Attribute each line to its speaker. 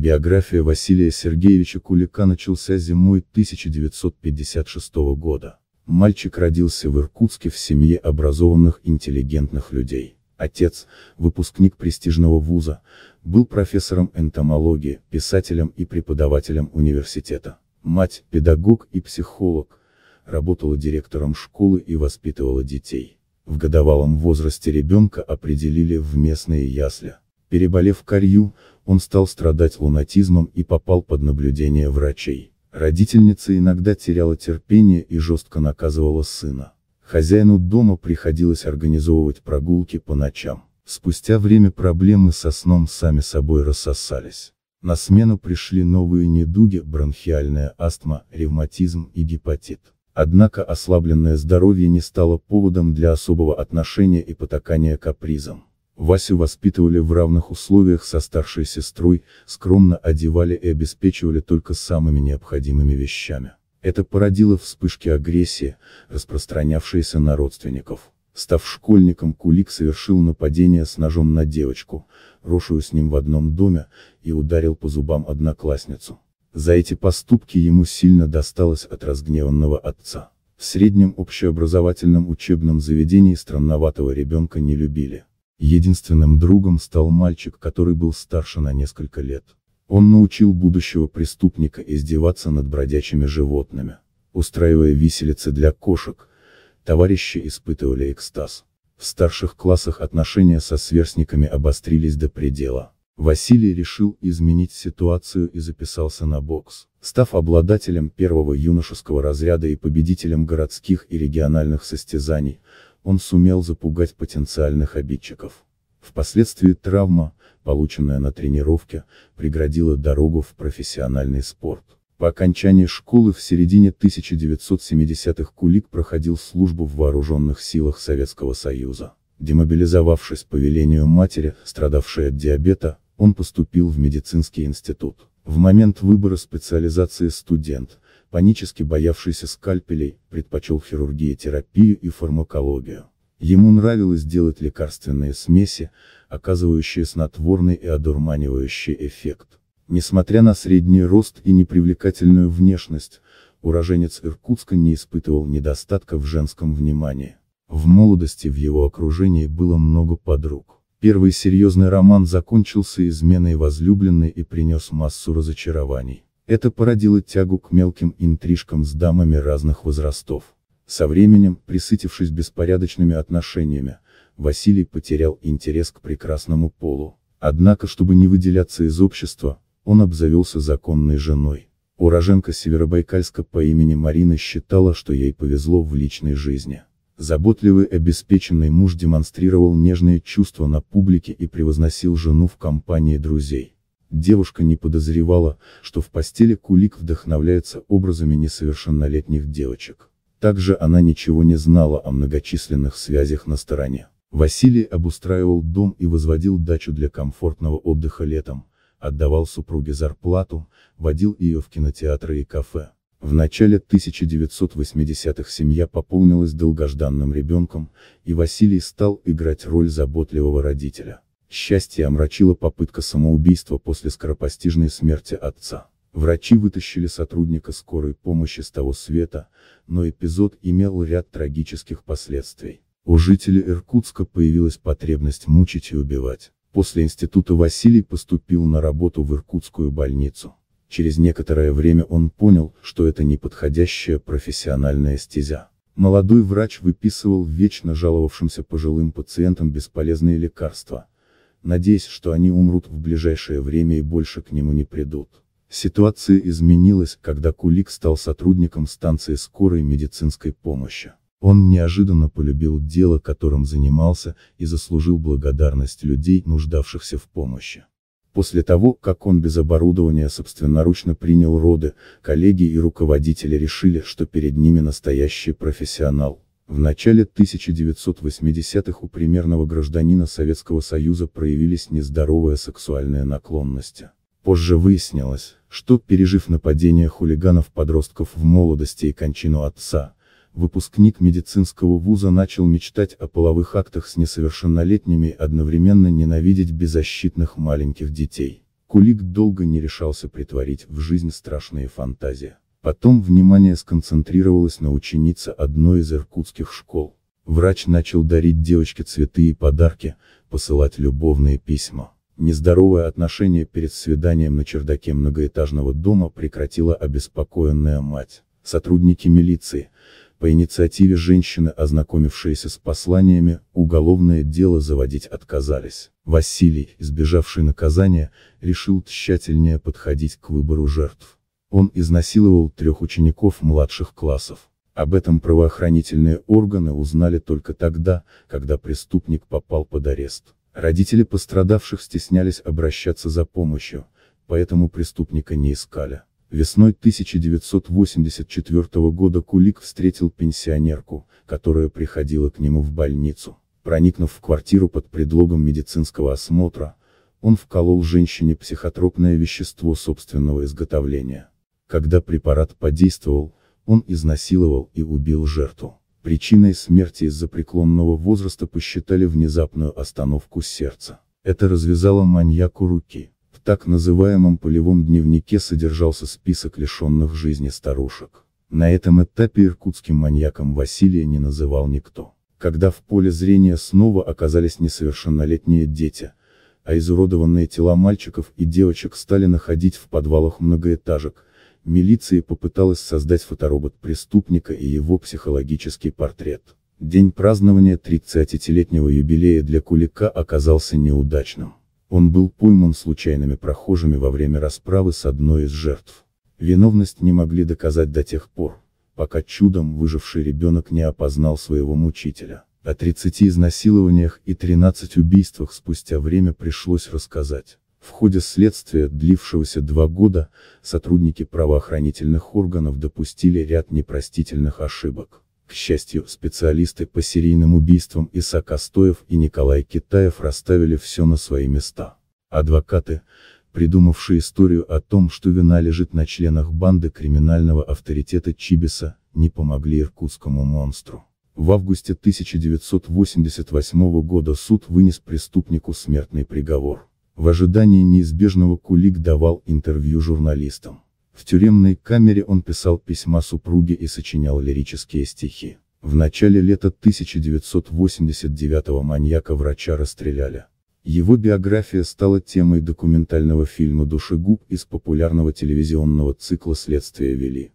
Speaker 1: Биография Василия Сергеевича Кулика начался зимой 1956 года. Мальчик родился в Иркутске в семье образованных интеллигентных людей. Отец, выпускник престижного вуза, был профессором энтомологии, писателем и преподавателем университета. Мать, педагог и психолог, работала директором школы и воспитывала детей. В годовалом возрасте ребенка определили в местные ясли. Переболев корью, он стал страдать лунатизмом и попал под наблюдение врачей. Родительница иногда теряла терпение и жестко наказывала сына. Хозяину дома приходилось организовывать прогулки по ночам. Спустя время проблемы со сном сами собой рассосались. На смену пришли новые недуги, бронхиальная астма, ревматизм и гепатит. Однако ослабленное здоровье не стало поводом для особого отношения и потакания капризам. Васю воспитывали в равных условиях со старшей сестрой, скромно одевали и обеспечивали только самыми необходимыми вещами. Это породило вспышки агрессии, распространявшиеся на родственников. Став школьником, Кулик совершил нападение с ножом на девочку, росшую с ним в одном доме, и ударил по зубам одноклассницу. За эти поступки ему сильно досталось от разгневанного отца. В среднем общеобразовательном учебном заведении странноватого ребенка не любили. Единственным другом стал мальчик, который был старше на несколько лет. Он научил будущего преступника издеваться над бродячими животными. Устраивая виселицы для кошек, товарищи испытывали экстаз. В старших классах отношения со сверстниками обострились до предела. Василий решил изменить ситуацию и записался на бокс, став обладателем первого юношеского разряда и победителем городских и региональных состязаний, он сумел запугать потенциальных обидчиков. Впоследствии травма, полученная на тренировке, преградила дорогу в профессиональный спорт. По окончании школы в середине 1970-х Кулик проходил службу в вооруженных силах Советского Союза. Демобилизовавшись по велению матери, страдавшей от диабета, он поступил в медицинский институт. В момент выбора специализации студент, панически боявшийся скальпелей, предпочел хирургию, терапию и фармакологию. Ему нравилось делать лекарственные смеси, оказывающие снотворный и одурманивающий эффект. Несмотря на средний рост и непривлекательную внешность, уроженец Иркутска не испытывал недостатка в женском внимании. В молодости в его окружении было много подруг. Первый серьезный роман закончился изменой возлюбленной и принес массу разочарований. Это породило тягу к мелким интрижкам с дамами разных возрастов. Со временем, присытившись беспорядочными отношениями, Василий потерял интерес к прекрасному полу. Однако, чтобы не выделяться из общества, он обзавелся законной женой. Уроженка Северобайкальска по имени Марина считала, что ей повезло в личной жизни. Заботливый обеспеченный муж демонстрировал нежные чувства на публике и превозносил жену в компании друзей. Девушка не подозревала, что в постели Кулик вдохновляется образами несовершеннолетних девочек. Также она ничего не знала о многочисленных связях на стороне. Василий обустраивал дом и возводил дачу для комфортного отдыха летом, отдавал супруге зарплату, водил ее в кинотеатры и кафе. В начале 1980-х семья пополнилась долгожданным ребенком, и Василий стал играть роль заботливого родителя. Счастье омрачила попытка самоубийства после скоропостижной смерти отца. Врачи вытащили сотрудника скорой помощи с того света, но эпизод имел ряд трагических последствий. У жителей Иркутска появилась потребность мучить и убивать. После института Василий поступил на работу в Иркутскую больницу. Через некоторое время он понял, что это неподходящая профессиональная стезя. Молодой врач выписывал вечно жаловавшимся пожилым пациентам бесполезные лекарства – надеясь, что они умрут в ближайшее время и больше к нему не придут. Ситуация изменилась, когда Кулик стал сотрудником станции скорой медицинской помощи. Он неожиданно полюбил дело, которым занимался, и заслужил благодарность людей, нуждавшихся в помощи. После того, как он без оборудования собственноручно принял роды, коллеги и руководители решили, что перед ними настоящий профессионал. В начале 1980-х у примерного гражданина Советского Союза проявились нездоровые сексуальные наклонности. Позже выяснилось, что, пережив нападение хулиганов-подростков в молодости и кончину отца, выпускник медицинского вуза начал мечтать о половых актах с несовершеннолетними и одновременно ненавидеть беззащитных маленьких детей. Кулик долго не решался притворить в жизнь страшные фантазии. Потом внимание сконцентрировалось на ученице одной из иркутских школ. Врач начал дарить девочке цветы и подарки, посылать любовные письма. Нездоровое отношение перед свиданием на чердаке многоэтажного дома прекратила обеспокоенная мать. Сотрудники милиции, по инициативе женщины, ознакомившиеся с посланиями, уголовное дело заводить отказались. Василий, избежавший наказания, решил тщательнее подходить к выбору жертв. Он изнасиловал трех учеников младших классов. Об этом правоохранительные органы узнали только тогда, когда преступник попал под арест. Родители пострадавших стеснялись обращаться за помощью, поэтому преступника не искали. Весной 1984 года Кулик встретил пенсионерку, которая приходила к нему в больницу. Проникнув в квартиру под предлогом медицинского осмотра, он вколол женщине психотропное вещество собственного изготовления. Когда препарат подействовал, он изнасиловал и убил жертву. Причиной смерти из-за преклонного возраста посчитали внезапную остановку сердца. Это развязало маньяку руки. В так называемом полевом дневнике содержался список лишенных жизни старушек. На этом этапе иркутским маньяком Василия не называл никто. Когда в поле зрения снова оказались несовершеннолетние дети, а изуродованные тела мальчиков и девочек стали находить в подвалах многоэтажек, Милиция попыталась создать фоторобот преступника и его психологический портрет. День празднования 30-летнего юбилея для Кулика оказался неудачным. Он был пойман случайными прохожими во время расправы с одной из жертв. Виновность не могли доказать до тех пор, пока чудом выживший ребенок не опознал своего мучителя. О 30 изнасилованиях и 13 убийствах спустя время пришлось рассказать. В ходе следствия, длившегося два года, сотрудники правоохранительных органов допустили ряд непростительных ошибок. К счастью, специалисты по серийным убийствам Исаак Астоев и Николай Китаев расставили все на свои места. Адвокаты, придумавшие историю о том, что вина лежит на членах банды криминального авторитета Чибиса, не помогли иркутскому монстру. В августе 1988 года суд вынес преступнику смертный приговор. В ожидании неизбежного Кулик давал интервью журналистам. В тюремной камере он писал письма супруге и сочинял лирические стихи. В начале лета 1989-го маньяка-врача расстреляли. Его биография стала темой документального фильма «Душегуб» из популярного телевизионного цикла «Следствие вели».